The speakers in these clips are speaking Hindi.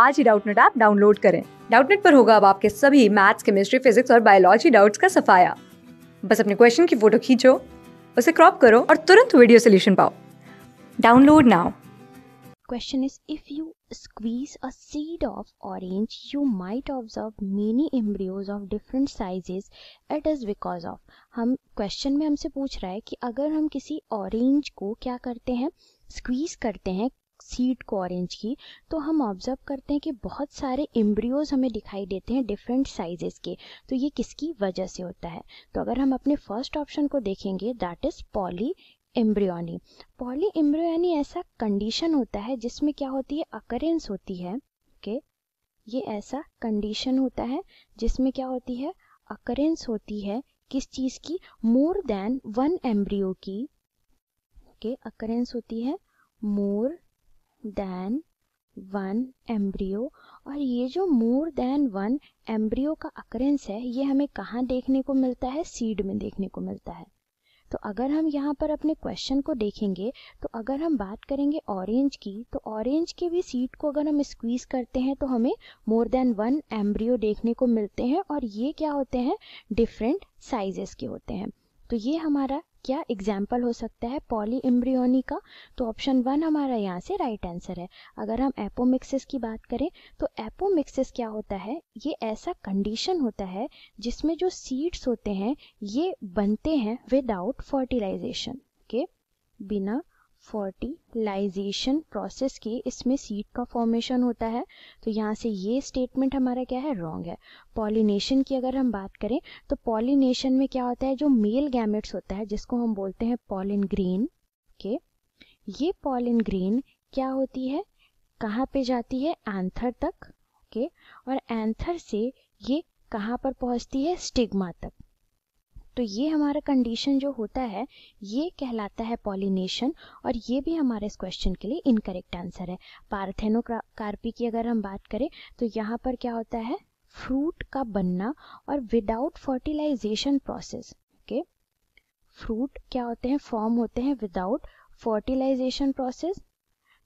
आज ही डाउटनेट ऐप डाउनलोड करें डाउटनेट पर होगा अब आपके सभी मैथ्स केमिस्ट्री फिजिक्स और बायोलॉजी डाउट्स का सफाया बस अपने क्वेश्चन की फोटो खींचो उसे क्रॉप करो और तुरंत वीडियो सोल्यूशन पाओ download now question is if you squeeze a seed of orange you might observe many embryos of different sizes It is because of हम क्वेश्चन में हमसे पूछ रहा है कि अगर हम किसी ऑरेंज को क्या करते हैं स्क्वीज करते हैं सीड को ऑरेंज की तो हम ऑब्जर्व करते हैं कि बहुत सारे एम्ब्रियोज हमें दिखाई देते हैं डिफरेंट साइजेस के तो ये किसकी वजह से होता है तो अगर हम अपने फर्स्ट ऑप्शन को देखेंगे that is polyembryony polyembryony ऐसा कंडीशन होता है जिसमें क्या होती है अकरेंस होती है ओके okay? ये ऐसा कंडीशन होता है जिसमें क्या होती है अकरेंस होती है किस चीज़ की मोर देन वन एम्ब्रियो की ओके okay? अकरेंस होती है मोर देन वन एम्ब्रियो और ये जो मोर देन वन एम्ब्रियो का अक्रेंस है ये हमें कहाँ देखने को मिलता है सीड में देखने को मिलता है तो अगर हम यहाँ पर अपने क्वेश्चन को देखेंगे तो अगर हम बात करेंगे ऑरेंज की तो ऑरेंज के भी सीड को अगर हम स्क्वीज करते हैं तो हमें मोर देन वन एम्ब्रियो देखने को मिलते हैं और ये क्या होते हैं डिफरेंट साइजेस के होते हैं तो ये हमारा क्या एग्जाम्पल हो सकता है पॉली एम्ब्रियोनी का तो ऑप्शन वन हमारा यहाँ से राइट right आंसर है अगर हम एपोमिक्सिस की बात करें तो एपोमिक्सिस क्या होता है ये ऐसा कंडीशन होता है जिसमें जो सीड्स होते हैं ये बनते हैं विदाउट फर्टिलाइजेशन ओके बिना फर्टिलाइजेशन प्रोसेस की इसमें सीड का फॉर्मेशन होता है तो यहाँ से ये स्टेटमेंट हमारा क्या है रॉन्ग है पॉलिनेशन की अगर हम बात करें तो पॉलिनेशन में क्या होता है जो मेल गैमेट्स होता है जिसको हम बोलते हैं पॉलिन ग्रेन के ये पॉलिन ग्रेन क्या होती है कहाँ पे जाती है एंथर तक ओके और एंथर से ये कहाँ पर पहुँचती है स्टिग्मा तक तो ये हमारा कंडीशन जो होता है ये कहलाता है पॉलिनेशन और ये भी हमारे इस क्वेश्चन के लिए इनकरेक्ट आंसर है पार्थेनोकार्पी की अगर हम बात करें तो यहाँ पर क्या होता है फ्रूट का बनना और without fertilisation process okay fruit क्या होते हैं फॉर्म होते हैं विदाउट फर्टिलाइजेशन प्रोसेस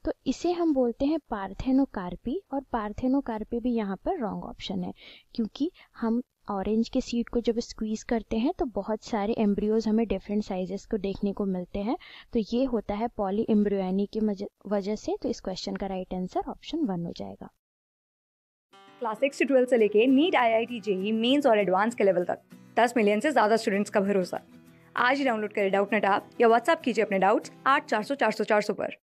तो इसे हम बोलते हैं पार्थेनोकार्पी और पार्थेनोकार्पी भी यहाँ पर रॉन्ग ऑप्शन है क्योंकि हम ऑरेंज के सीड को जब स्क्वीज़ करते हैं तो बहुत सारे एम्ब्रियोज हमें डिफरेंट साइजेस को देखने को मिलते हैं तो ये होता है पॉली एम्ब्रियोनी की वजह से तो इस क्वेश्चन का राइट आंसर ऑप्शन वन हो जाएगा क्लास सिक्स से ट्वेल्थ से लेके NEET I I T JEE mains और एडवांस के लेवल तक दस मिलियन से ज़्यादा स्टूडेंट्स का भरोसा आज ही डाउनलोड करें डाउट नेट आप या व्हाट्सअप कीजिए अपने डाउट्स आठ चार सौ चार सौ चार सौ पर